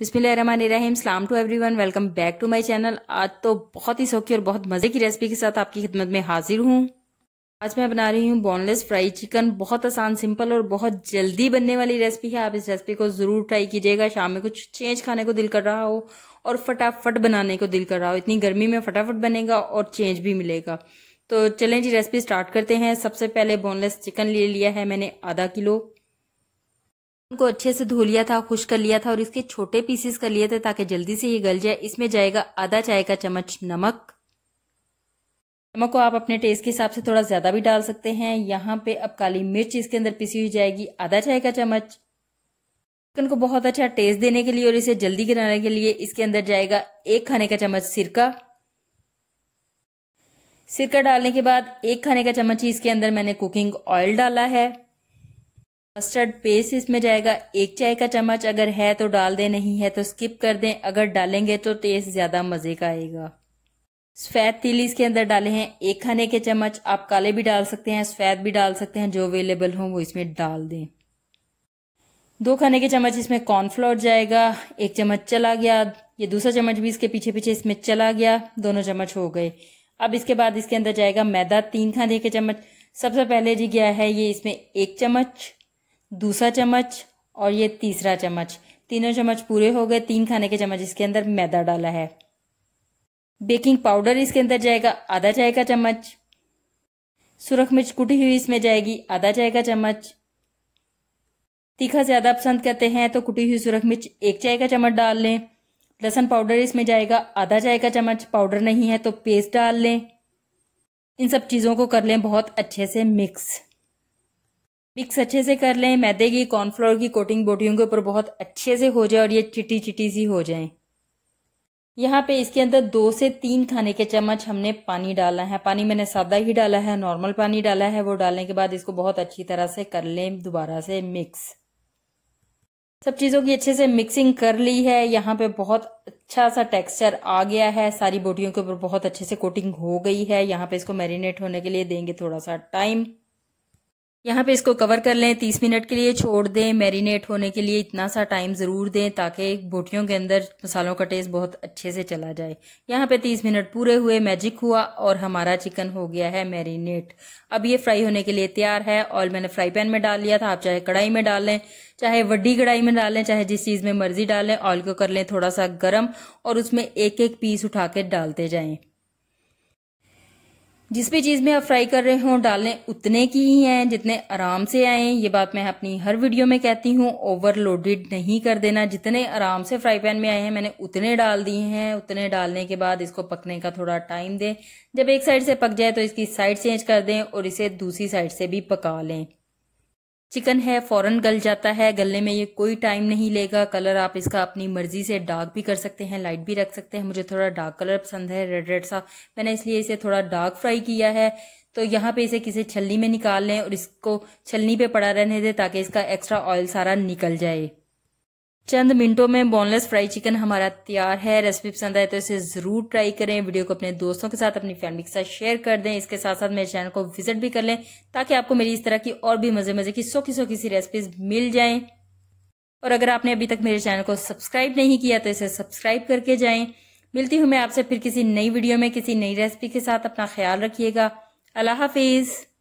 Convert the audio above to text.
बिस्मिल सलाम टू वन welcome back to my channel आज तो बहुत ही सौखी और बहुत मज़े की रेसिपी के साथ आपकी खिदमत में हाजिर हूँ आज मैं बना रही हूँ बोनलेस फ्राई चिकन बहुत आसान सिंपल और बहुत जल्दी बनने वाली रेसिपी है आप इस रेसिपी को ज़रूर ट्राई कीजिएगा शाम में कुछ चेंज खाने को दिल कर रहा हो और फटाफट बनाने को दिल कर रहा हो इतनी गर्मी में फटाफट बनेगा और चेंज भी मिलेगा तो चलें जी रेसिपी स्टार्ट करते हैं सबसे पहले बोनलेस चिकन ले लिया है मैंने आधा किलो को अच्छे से धो लिया था खुश कर लिया था और इसके छोटे पीसेस कर लिए थे ताकि जल्दी से ये गल जाए इसमें जाएगा आधा चाय का चम्मच नमक नमक को आप अपने टेस्ट के हिसाब से थोड़ा ज़्यादा भी डाल सकते हैं यहाँ पे अब काली मिर्च इसके अंदर पिसी हुई जाएगी आधा चाय का चम्मच चिकन को बहुत अच्छा टेस्ट देने के लिए और इसे जल्दी गिराने के लिए इसके अंदर जाएगा एक खाने का चम्मच सिरका सिरका डालने के बाद एक खाने का चम्मच ही इसके अंदर मैंने कुकिंग ऑयल डाला है मस्टर्ड पेस्ट इसमें जाएगा एक चाय का चम्मच अगर है तो डाल दें नहीं है तो स्किप कर दें अगर डालेंगे तो टेस्ट ज़्यादा मज़े का आएगा सफ़ेद तिल इसके अंदर डाले हैं एक खाने के चम्मच आप काले भी डाल सकते हैं सफ़ेद भी डाल सकते हैं जो अवेलेबल हो वो इसमें डाल दें दो खाने के चम्मच इसमें कॉर्नफ्लोर जाएगा एक चम्मच चला गया ये दूसरा चम्मच भी इसके पीछे पीछे इसमें चला गया दोनों चम्मच हो गए अब इसके बाद इसके अंदर जाएगा मैदा तीन खाने के चम्मच सबसे पहले जी गया है ये इसमें एक चम्मच दूसरा चम्मच और ये तीसरा चम्मच तीनों चम्मच पूरे हो गए तीन खाने के चम्मच इसके अंदर मैदा डाला है बेकिंग पाउडर इसके अंदर जाएगा आधा चाय का चम्मच सुरख मिर्च कुटी हुई इसमें जाएगी आधा चाय का चम्मच तीखा ज़्यादा पसंद करते हैं तो कुटी हुई सुरख मिर्च एक चाय का चम्मच डाल लें लहसन पाउडर इसमें जाएगा आधा चाय का चम्मच पाउडर नहीं है तो पेस्ट डाल लें इन सब चीज़ों को कर लें बहुत अच्छे से मिक्स मिक्स अच्छे से कर लें मैदे की कॉर्नफ्लोर की कोटिंग बोटियों के ऊपर बहुत अच्छे से हो जाए और ये चिटी चिटी सी हो जाए यहाँ पे इसके अंदर दो से तीन खाने के चम्मच हमने पानी डाला है पानी मैंने सादा ही डाला है नॉर्मल पानी डाला है वो डालने के बाद इसको बहुत अच्छी तरह से कर लें दोबारा से मिक्स सब चीज़ों की अच्छे से मिक्सिंग कर ली है यहाँ पे बहुत अच्छा सा टेक्सचर आ गया है सारी बोटियों के ऊपर बहुत अच्छे से कोटिंग हो गई है यहाँ पे इसको मैरिनेट होने के लिए देंगे थोड़ा सा टाइम यहाँ पे इसको कवर कर लें तीस मिनट के लिए छोड़ दें मैरिनेट होने के लिए इतना सा टाइम ज़रूर दें ताकि बोटियों के अंदर मसालों का टेस्ट बहुत अच्छे से चला जाए यहाँ पे तीस मिनट पूरे हुए मैजिक हुआ और हमारा चिकन हो गया है मैरिनेट अब ये फ्राई होने के लिए तैयार है और मैंने फ्राई पैन में डाल लिया था आप चाहे कढ़ाई में डालें चाहे वड्डी कढ़ाई में डालें चाहे जिस चीज़ में मर्जी डालें ऑयल को कर लें थोड़ा सा गर्म और उसमें एक एक पीस उठा डालते जाएँ जिस भी चीज़ में आप फ्राई कर रहे हो डालने उतने की ही हैं जितने आराम से आए ये बात मैं अपनी हर वीडियो में कहती हूँ ओवरलोडेड नहीं कर देना जितने आराम से फ्राई पैन में आए हैं मैंने उतने डाल दिए हैं उतने डालने के बाद इसको पकने का थोड़ा टाइम दें जब एक साइड से पक जाए तो इसकी साइड चेंज कर दें और इसे दूसरी साइड से भी पका लें चिकन है फौरन गल जाता है गलने में ये कोई टाइम नहीं लेगा कलर आप इसका अपनी मर्जी से डार्क भी कर सकते हैं लाइट भी रख सकते हैं मुझे थोड़ा डार्क कलर पसंद है रेड रेड सा मैंने इसलिए इसे थोड़ा डार्क फ्राई किया है तो यहाँ पे इसे किसी छलनी में निकाल लें और इसको छलनी पे पड़ा रहने दें ताकि इसका एक्स्ट्रा ऑयल सारा निकल जाए चंद मिनटों में बोनलेस फ्राई चिकन हमारा तैयार है रेसिपी पसंद आए तो इसे जरूर ट्राई करें वीडियो को अपने दोस्तों के साथ अपनी फैमिली के साथ शेयर कर दें इसके साथ साथ मेरे चैनल को विजिट भी कर लें ताकि आपको मेरी इस तरह की और भी मजे मजे की सौखी सोखी सी रेसिपीज मिल जाएं और अगर आपने अभी तक मेरे चैनल को सब्सक्राइब नहीं किया तो इसे सब्सक्राइब करके जाए मिलती हूँ मैं आपसे फिर किसी नई वीडियो में किसी नई रेसिपी के साथ अपना ख्याल रखिएगा अल्लाह हाफिज़